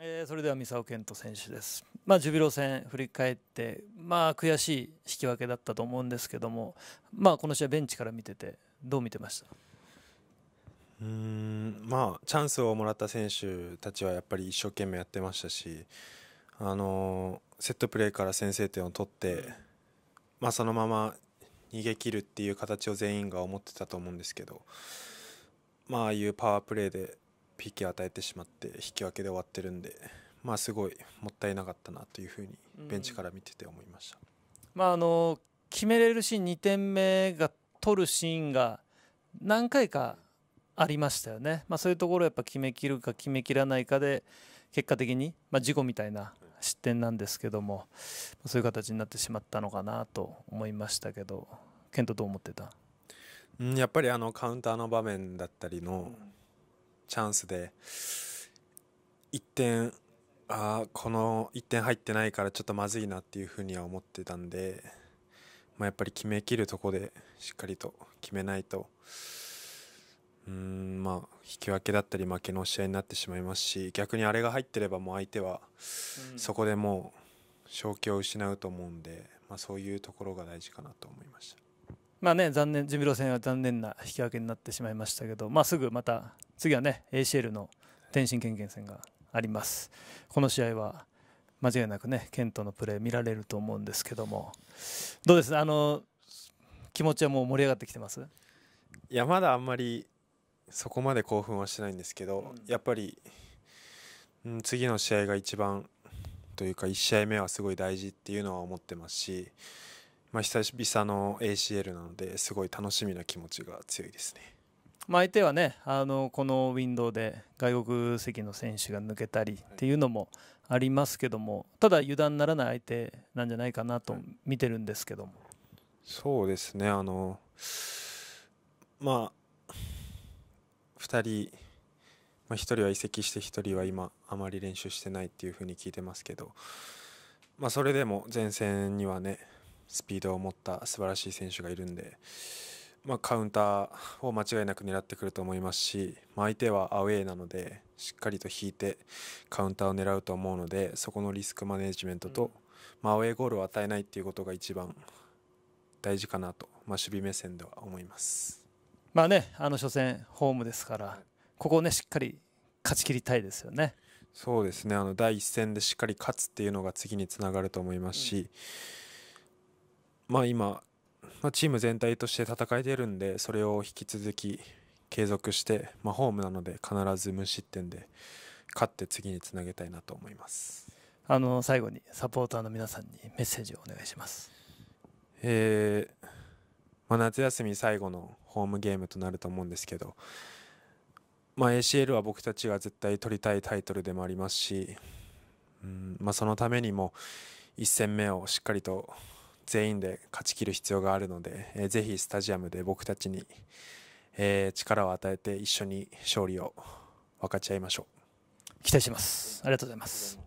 えー、それでは三沢健人選手です、まあ、ジュビロ戦振り返って、まあ、悔しい引き分けだったと思うんですけども、まあ、この試合ベンチから見ててどう見てましたうんまあチャンスをもらった選手たちはやっぱり一生懸命やってましたし、あのー、セットプレーから先制点を取って、まあ、そのまま逃げ切るっていう形を全員が思ってたと思うんですけど、まああいうパワープレーで PK 与えてしまって引き分けで終わってるんで、まあ、すごいもったいなかったなというふうにベンチから見てて思いました、うん、まあ、あの決めれるシーン2点目が取るシーンが何回かありましたよね、まあ、そういうところやっぱ決めきるか決めきらないかで結果的に、まあ、事故みたいな失点なんですけどもそういう形になってしまったのかなと思いましたけど健人どう思ってた、うん、やっぱりあのカウンターの場面だったりの、チャンスで1点あこの1点入ってないからちょっとまずいなっていうふうには思ってたんで、まあ、やっぱり決めきるとこでしっかりと決めないとうんまあ引き分けだったり負けの試合になってしまいますし逆にあれが入ってればもう相手はそこでもう勝機を失うと思うんで、まあ、そういうところが大事かなと思いました。まあね、残念ジュビロ戦は残念な引き分けになってしまいましたけど、まあ、すぐまた次はね ACL の天津県県戦がありますこの試合は間違いなくねケントのプレー見られると思うんですけどもどうですあの気持ちはもう盛り上がってきてますいやまだあんまりそこまで興奮はしてないんですけど、やっぱり、うん、次の試合が一番というか1試合目はすごい大事っていうのは思ってますし、まあ、久々の ACL なのですごい楽しみな気持ちが強いですね。まあ、相手はねあのこのウィンドウで外国籍の選手が抜けたりっていうのもありますけどもただ油断ならない相手なんじゃないかなと見てるんですけども。そうですねあのまあ2人、まあ、1人は移籍して1人は今あまり練習してないっていうふうに聞いてますけど、まあ、それでも前線にはねスピードを持った素晴らしい選手がいるんで。まあ、カウンターを間違いなく狙ってくると思いますし、まあ、相手はアウェーなのでしっかりと引いてカウンターを狙うと思うのでそこのリスクマネジメントと、まあ、アウェーゴールを与えないっていうことが一番大事かなと、まあ、守備目線では思います。まあね、あの初戦ホームですから、ここをねしっかり勝ち切りたいですよね。そうですねあの第一戦でしっかり勝つっていうのが次につながると思いますし、うん、まあ今まあ、チーム全体として戦えているんで、それを引き続き継続して、まあ、ホームなので必ず無失点で勝って次につなげたいなと思います。あの最後にサポーターの皆さんにメッセージをお願いします。えー、まあ、夏休み最後のホームゲームとなると思うんですけど、まあ、ACL は僕たちが絶対取りたいタイトルでもありますし、うんまあ、そのためにも1戦目をしっかりと全員で勝ちきる必要があるので、えー、ぜひスタジアムで僕たちに、えー、力を与えて一緒に勝利を分かち合いましょう期待しますありがとうございます